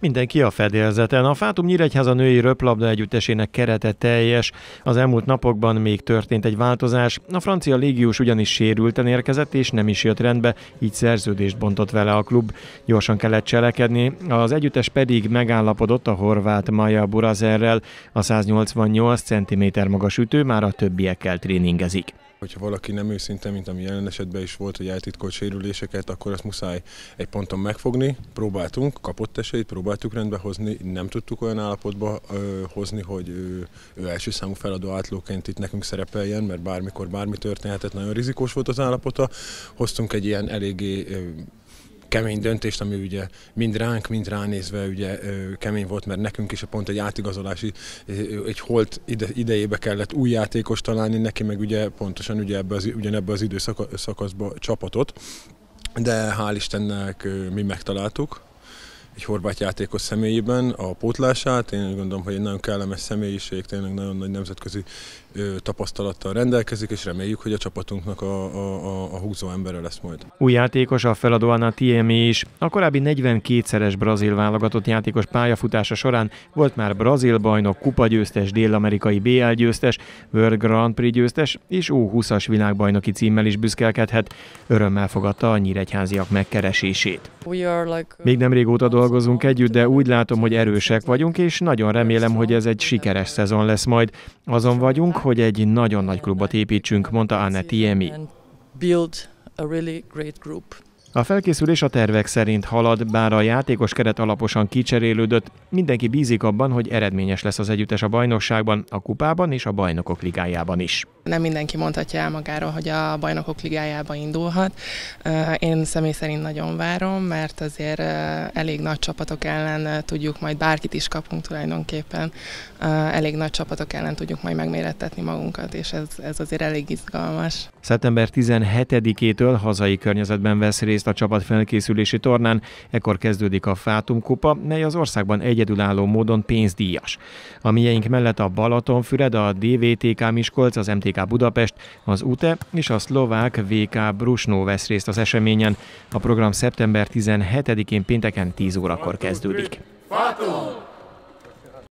Mindenki a fedélzeten. A Fátum Nyíregyháza női röplabda együttesének kerete teljes. Az elmúlt napokban még történt egy változás. A francia légiós ugyanis sérülten érkezett, és nem is jött rendbe, így szerződést bontott vele a klub. Gyorsan kellett cselekedni, az együttes pedig megállapodott a horvát Maja Burazerrel. A 188 cm magas ütő már a többiekkel tréningezik hogyha valaki nem őszinte, mint ami jelen esetben is volt, hogy eltitkolt sérüléseket, akkor azt muszáj egy ponton megfogni. Próbáltunk, kapott esélyt, próbáltunk próbáltuk rendbe hozni, nem tudtuk olyan állapotba ö, hozni, hogy ő, ő első számú feladó átlóként itt nekünk szerepeljen, mert bármikor bármi történhetett, nagyon rizikós volt az állapota. Hoztunk egy ilyen eléggé ö, kemény döntést, ami ugye mind ránk, mind ránézve ugye kemény volt, mert nekünk is a pont egy átigazolási, egy holt ide, idejébe kellett új játékos találni, neki meg ugye pontosan ugye ebbe az, ugyanebbe az időszakaszba csapatot, de hál' Istennek mi megtaláltuk, egy horvát játékos személyében a pótlását. Én úgy gondolom, hogy egy nagyon kellemes személyiség, tényleg nagyon nagy nemzetközi tapasztalattal rendelkezik, és reméljük, hogy a csapatunknak a, a, a, a húzó embere lesz majd. Új játékos a feladóan a TMI is. A korábbi 42-szeres brazil válogatott játékos pályafutása során volt már brazil bajnok, kupagyőztes, dél-amerikai BL győztes, World Grand Prix győztes és U20-as világbajnoki címmel is büszkelkedhet. Örömmel fogadta a nyíregyháziak megkeresését. Még nem régóta dolgozik uh, dolgozunk együtt, de úgy látom, hogy erősek vagyunk, és nagyon remélem, hogy ez egy sikeres szezon lesz majd. Azon vagyunk, hogy egy nagyon nagy klubot építsünk, mondta Anne Tiemi. A felkészülés a tervek szerint halad, bár a játékos keret alaposan kicserélődött, mindenki bízik abban, hogy eredményes lesz az együttes a bajnokságban, a kupában és a bajnokok ligájában is nem mindenki mondhatja el magáról, hogy a bajnokok ligájába indulhat. Én személy szerint nagyon várom, mert azért elég nagy csapatok ellen tudjuk, majd bárkit is kapunk tulajdonképpen, elég nagy csapatok ellen tudjuk majd megmérettetni magunkat, és ez, ez azért elég izgalmas. Szeptember 17-től hazai környezetben vesz részt a csapat felkészülési tornán, ekkor kezdődik a Fátum Kupa, mely az országban egyedülálló módon pénzdíjas. A miénk mellett a Balatonfüred, a DVTK Miskolc, az MTK SZTK Budapest, az UTE és a szlovák VK Brusnó vesz részt az eseményen. A program szeptember 17-én pénteken 10 órakor kezdődik.